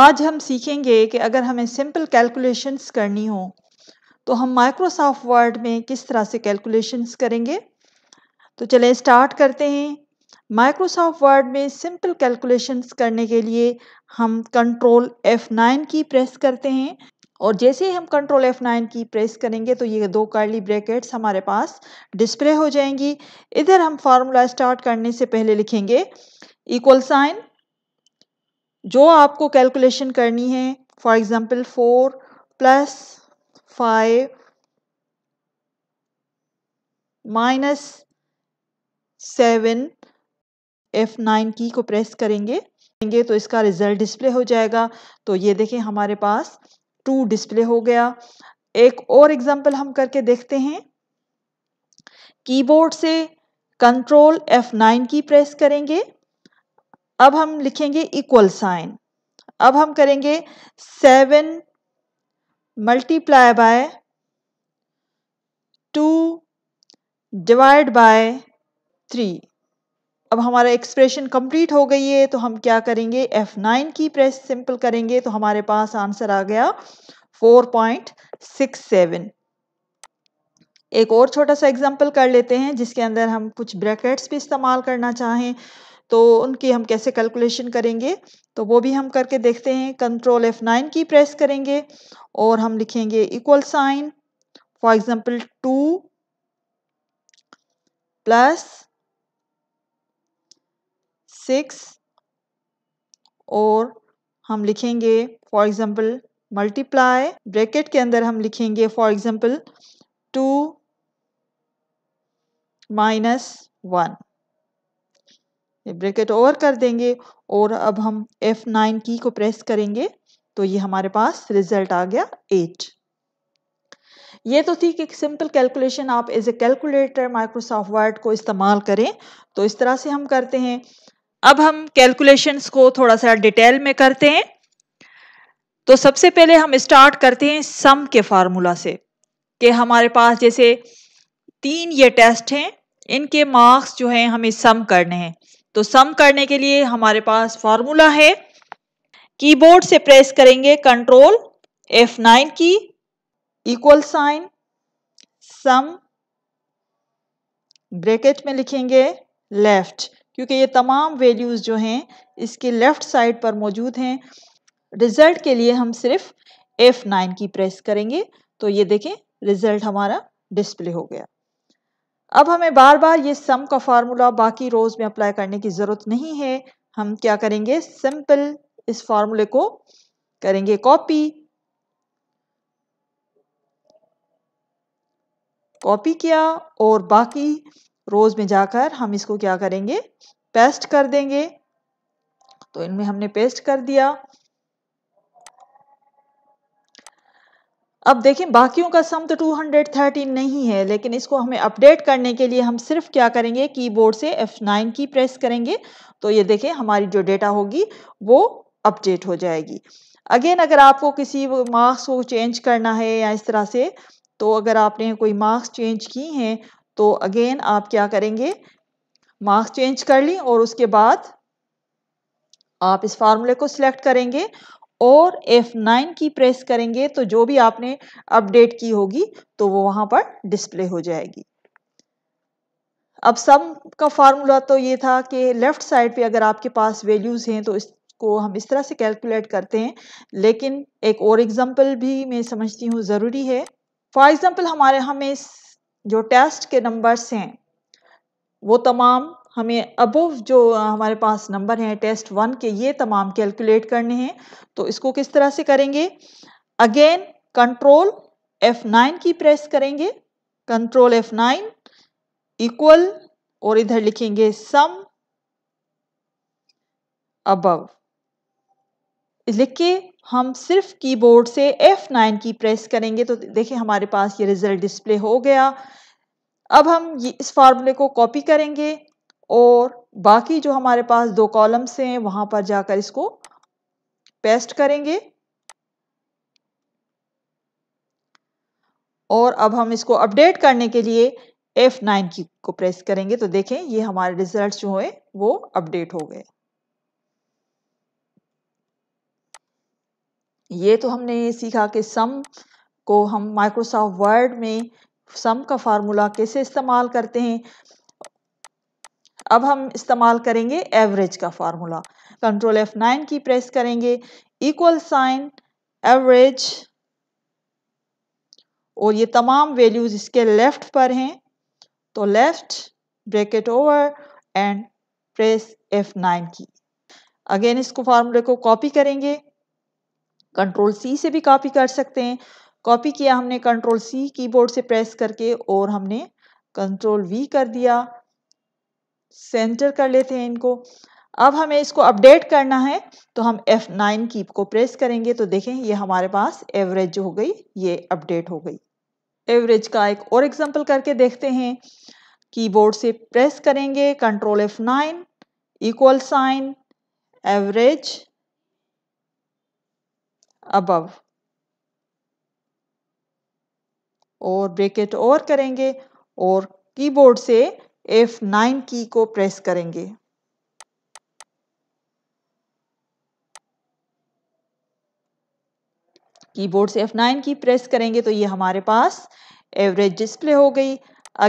आज हम सीखेंगे कि अगर हमें सिंपल कैलकुलेशंस करनी हो तो हम माइक्रोसॉफ्ट वर्ड में किस तरह से कैलकुलेशंस करेंगे तो चलें स्टार्ट करते हैं माइक्रोसॉफ्ट वर्ड में सिंपल कैलकुलेशंस करने के लिए हम कंट्रोल F9 की प्रेस करते हैं और जैसे ही हम कंट्रोल F9 की प्रेस करेंगे तो ये दो कार्ली ब्रैकेट्स हमारे पास डिस्प्ले हो जाएंगी इधर हम फार्मूला स्टार्ट करने से पहले लिखेंगे इक्वल साइन जो आपको कैलकुलेशन करनी है for example four plus five minus seven F nine key को प्रेस करेंगे करेंगे तो इसका रिज़ल्ट डिस्प्ले हो जाएगा तो ये देखें हमारे पास टू डिस्प्ले हो गया एक और एग्जांपल हम करके देखते हैं कीबोर्ड से control F nine key press करेंगे अब हम लिखेंगे इक्वल साइन अब हम करेंगे seven multiply by two divide by three अब हमारा एक्सप्रेशन कंप्लीट हो गई है तो हम क्या करेंगे F9 की प्रेस सिंपल करेंगे तो हमारे पास आंसर आ गया 4.67 एक और छोटा सा एग्जांपल कर लेते हैं जिसके अंदर हम कुछ ब्रैकेट्स भी इस्तेमाल करना चाहें तो उनकी हम कैसे कैलकुलेशन करेंगे तो वो भी हम करके देखते हैं control F nine key press करेंगे और हम लिखेंगे equal sign for example two plus six और हम लिखेंगे फॉर एग्जाम्पल मल्टीप्लाई ब्रैकेट के अंदर हम लिखेंगे for example two minus one ये ब्रेकेट ओवर कर देंगे और अब हम F9 की को प्रेस करेंगे तो ये हमारे पास रिजल्ट आ गया एट ये तो थी कि सिंपल कैलकुलेशन आप as a calculator Microsoft Word को इस्तेमाल करें तो इस तरह से हम करते हैं अब हम कैलकुलेशंस को थोड़ा सा डिटेल में करते हैं तो सबसे पहले हम स्टार्ट करते हैं सम के फार्मूला से कि हमारे पास जैसे तीन ये टेस्ट हैं इनके मार्क्स जो हैं हमें सम करने हैं तो सम करने के लिए हमारे पास फॉर्मूला है कीबोर्ड से प्रेस करेंगे control F9 key equal sign सम ब्रैकेट में लिखेंगे लेफ्ट क्योंकि ये तमाम वैल्यूज़ जो हैं इसके लेफ्ट साइड पर मौजूद हैं रिज़ल्ट के लिए हम सिर्फ F9 की प्रेस करेंगे तो ये देखें रिज़ल्ट हमारा डिस्प्ले हो गया अब हमें बार बार ये सम का फार्मूला बाकी रोज में अप्लाई करने की ज़रूरत नहीं है हम क्या करेंगे सिंपल इस फार्मूले को करेंगे कॉपी कॉपी किया और बाकी रोज में जाकर हम इसको क्या करेंगे पेस्ट कर देंगे तो इनमें हमने पेस्ट कर दिया अब देखें बाकियों का सम तो 213 नहीं है लेकिन इसको हमें अपडेट करने के लिए हम सिर्फ क्या करेंगे कीबोर्ड से F9 की प्रेस करेंगे तो ये देखें हमारी जो डेटा होगी वो अपडेट हो जाएगी अगेन अगर आपको किसी मार्क्स को चेंज करना है या इस तरह से तो अगर आपने कोई मार्क्स चेंज की हैं तो अगेन आप क्या करेंगे मार्क्स चेंज कर ली और उसके बाद आप इस फार्मूले को सिलेक्ट करेंगे और F9 की प्रेस करेंगे तो जो भी आपने अपडेट की होगी तो वो वहां पर डिस्प्ले हो जाएगी अब सम का फार्मूला तो ये था कि लेफ़्ट साइड पे अगर आपके पास वैल्यूज़ हैं तो इसको हम इस तरह से कैलकुलेट करते हैं लेकिन एक और एग्ज़ाम्पल भी मैं समझती हूँ ज़रूरी है फॉर एग्ज़ाम्पल हमारे हमें जो टेस्ट के नंबर्स हैं वो तमाम हमें अबव जो हमारे पास नंबर हैं टेस्ट वन के ये तमाम कैलकुलेट करने हैं तो इसको किस तरह से करेंगे again control F nine key press करेंगे कंट्रोल एफ नाइन इक्वल और इधर लिखेंगे सम अबव लिख के हम सिर्फ कीबोर्ड से F9 की प्रेस करेंगे तो देखें हमारे पास ये रिजल्ट डिस्प्ले हो गया अब हम इस फार्मूले को कॉपी करेंगे और बाकी जो हमारे पास दो कॉलम्स हैं वहां पर जाकर इसको पेस्ट करेंगे और अब हम इसको अपडेट करने के लिए F9 की को प्रेस करेंगे तो देखें ये हमारे रिजल्ट जो है वो अपडेट हो गए ये तो हमने सीखा कि सम को हम माइक्रोसॉफ्ट वर्ड में सम का फार्मूला कैसे इस्तेमाल करते हैं अब हम इस्तेमाल करेंगे एवरेज का formula control F nine key press करेंगे इक्वल साइन एवरेज और ये तमाम वैल्यूज़ इसके लेफ़्ट पर हैं तो left bracket over and press F nine key again इसको फार्मूले को कॉपी करेंगे कंट्रोल सी से भी कॉपी कर सकते हैं कॉपी किया हमने कंट्रोल सी कीबोर्ड से प्रेस करके और हमने कंट्रोल वी कर दिया सेंटर कर लेते हैं इनको अब हमें इसको अपडेट करना है तो हम F9 की को प्रेस करेंगे तो देखें ये हमारे पास एवरेज हो गई ये अपडेट हो गई एवरेज का एक और एग्जांपल करके देखते हैं कीबोर्ड से प्रेस करेंगे control F9 nine equal sign average above और ब्रेकेट और करेंगे और कीबोर्ड से F9 की को प्रेस करेंगे कीबोर्ड से F9 की प्रेस करेंगे तो ये हमारे पास एवरेज डिस्प्ले हो गई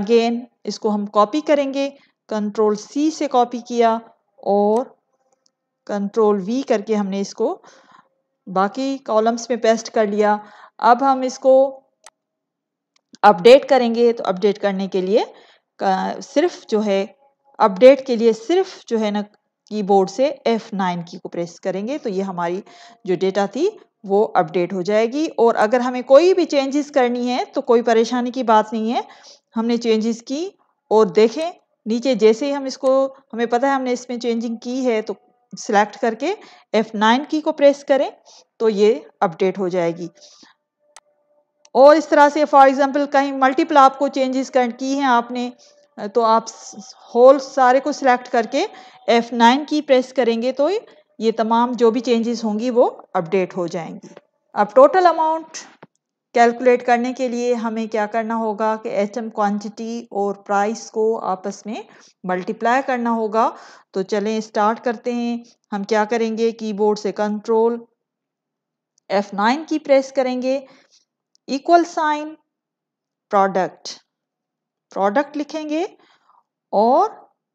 अगेन इसको हम कॉपी करेंगे कंट्रोल सी से कॉपी किया और कंट्रोल वी करके हमने इसको बाकी कॉलम्स में पेस्ट कर लिया अब हम इसको अपडेट करेंगे तो अपडेट करने के लिए सिर्फ जो है अपडेट के लिए सिर्फ जो है ना कीबोर्ड से F9 की को प्रेस करेंगे तो ये हमारी जो डेटा थी वो अपडेट हो जाएगी और अगर हमें कोई भी चेंजेस करनी है तो कोई परेशानी की बात नहीं है हमने चेंजेस की और देखें नीचे जैसे ही हम इसको हमें पता है हमने इसमें चेंजिंग की है तो सिलेक्ट करके F9 की को प्रेस करें तो ये अपडेट हो जाएगी और इस तरह से फॉर एग्ज़ाम्पल कहीं मल्टीपल आपको चेंजेस कर की हैं आपने तो आप होल सारे को सिलेक्ट करके F9 की प्रेस करेंगे तो ये तमाम जो भी चेंजेस होंगी वो अपडेट हो जाएंगी अब टोटल अमाउंट कैलकुलेट करने के लिए हमें क्या करना होगा कि एच एम क्वान्टिटी और प्राइस को आपस में मल्टीप्लाई करना होगा तो चलें स्टार्ट करते हैं हम क्या करेंगे कीबोर्ड से कंट्रोल F9 की प्रेस करेंगे इक्वल साइन प्रोडक्ट प्रोडक्ट लिखेंगे और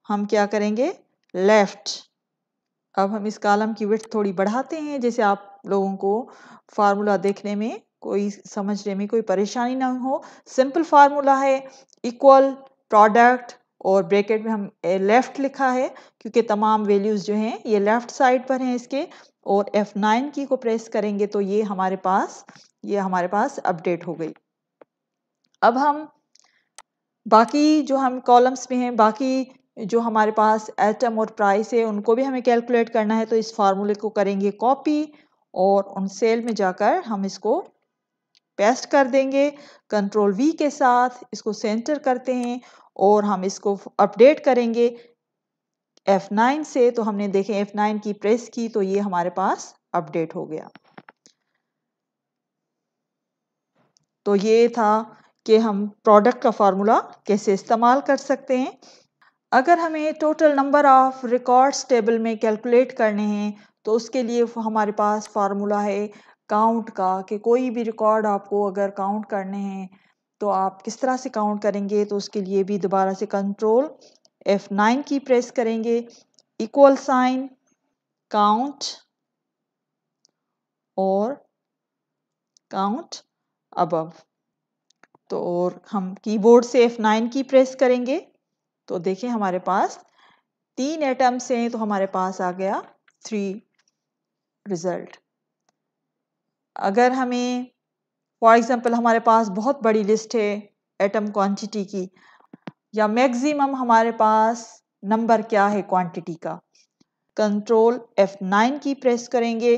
हम क्या करेंगे लेफ्ट अब हम इस कालम की विथ थोड़ी बढ़ाते हैं जैसे आप लोगों को फार्मूला देखने में कोई समझने में कोई परेशानी ना हो सिंपल फार्मूला है इक्वल प्रोडक्ट और ब्रैकेट में हम लेफ़्ट लिखा है क्योंकि तमाम वैल्यूज़ जो हैं ये लेफ़्ट साइड पर हैं इसके और F9 की को प्रेस करेंगे तो ये हमारे पास ये हमारे पास अपडेट हो गई अब हम बाकी जो हम कॉलम्स में हैं बाकी जो हमारे पास एटम और प्राइस है उनको भी हमें कैलकुलेट करना है तो इस फार्मूले को करेंगे कॉपी और उन सेल में जाकर हम इसको पेस्ट कर देंगे कंट्रोल वी के साथ इसको सेंटर करते हैं और हम इसको अपडेट करेंगे F9 से तो हमने देखें F9 की प्रेस की तो ये हमारे पास अपडेट हो गया तो ये था कि हम प्रोडक्ट का फार्मूला कैसे इस्तेमाल कर सकते हैं अगर हमें total number of records table में कैलकुलेट करने हैं तो उसके लिए हमारे पास फार्मूला है काउंट का कि कोई भी रिकॉर्ड आपको अगर काउंट करने हैं तो आप किस तरह से काउंट करेंगे तो उसके लिए भी दोबारा से control F nine key press करेंगे इक्वल साइन काउंट और काउंट अबव तो और हम कीबोर्ड से F9 की प्रेस करेंगे तो देखें हमारे पास तीन एटम्स हैं तो हमारे पास आ गया थ्री रिज़ल्ट अगर हमें फॉर एग्ज़ाम्पल हमारे पास बहुत बड़ी लिस्ट है एटम क्वांटिटी की या मैक्सिमम हमारे पास नंबर क्या है क्वांटिटी का कंट्रोल F9 की प्रेस करेंगे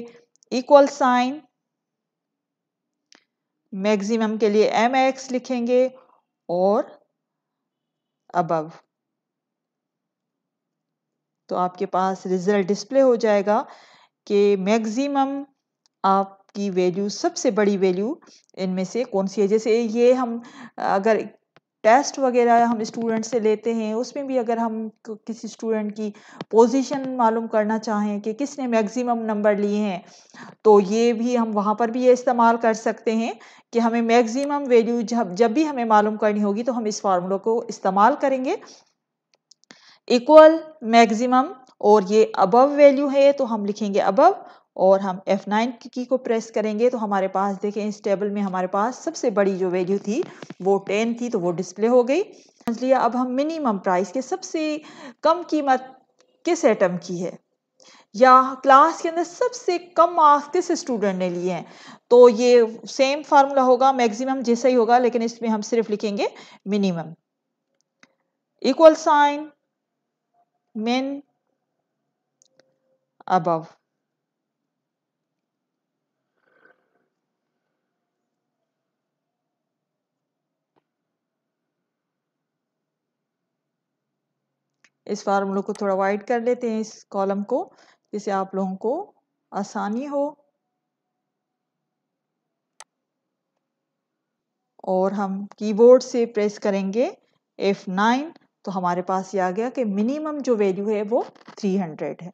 इक्वल साइन मैक्सिमम के लिए एम एक्स लिखेंगे और अबव तो आपके पास रिजल्ट डिस्प्ले हो जाएगा कि मैक्सिमम आपकी वैल्यू सबसे बड़ी वैल्यू इनमें से कौन सी है जैसे ये हम अगर टेस्ट वगैरह हम स्टूडेंट से लेते हैं उसमें भी अगर हम किसी स्टूडेंट की पोजीशन मालूम करना चाहें कि किसने मैक्सिमम नंबर लिए हैं तो ये भी हम वहाँ पर भी ये इस्तेमाल कर सकते हैं कि हमें मैक्सिमम वैल्यू जब जब भी हमें मालूम करनी होगी तो हम इस फार्मूला को इस्तेमाल करेंगे इक्वल मैक्सिमम और ये अबव वैल्यू है तो हम लिखेंगे अबव और हम F9 की की को प्रेस करेंगे तो हमारे पास देखें इस टेबल में हमारे पास सबसे बड़ी जो वैल्यू थी वो 10 थी तो वो डिस्प्ले हो गई समझ लिया अब हम मिनिमम प्राइस के सबसे कम कीमत किस एटम की है या क्लास के अंदर सबसे कम मार्क्स किस स्टूडेंट ने लिए हैं तो ये सेम फार्मूला होगा मैक्सिमम जैसा ही होगा लेकिन इसमें हम सिर्फ लिखेंगे minimum equal sign min above इस फार्मूलों को थोड़ा वाइड कर लेते हैं इस कॉलम को जिससे आप लोगों को आसानी हो और हम कीबोर्ड से प्रेस करेंगे F9 तो हमारे पास ये आ गया कि मिनिमम जो वैल्यू है वो 300 है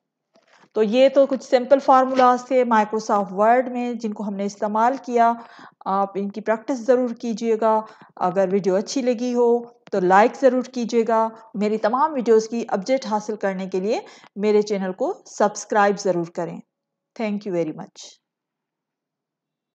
तो ये तो कुछ सिंपल फार्मूलाज थे माइक्रोसॉफ्ट वर्ड में जिनको हमने इस्तेमाल किया आप इनकी प्रैक्टिस ज़रूर कीजिएगा अगर वीडियो अच्छी लगी हो तो लाइक ज़रूर कीजिएगा मेरी तमाम वीडियोस की अपडेट हासिल करने के लिए मेरे चैनल को सब्सक्राइब ज़रूर करें थैंक यू वेरी मच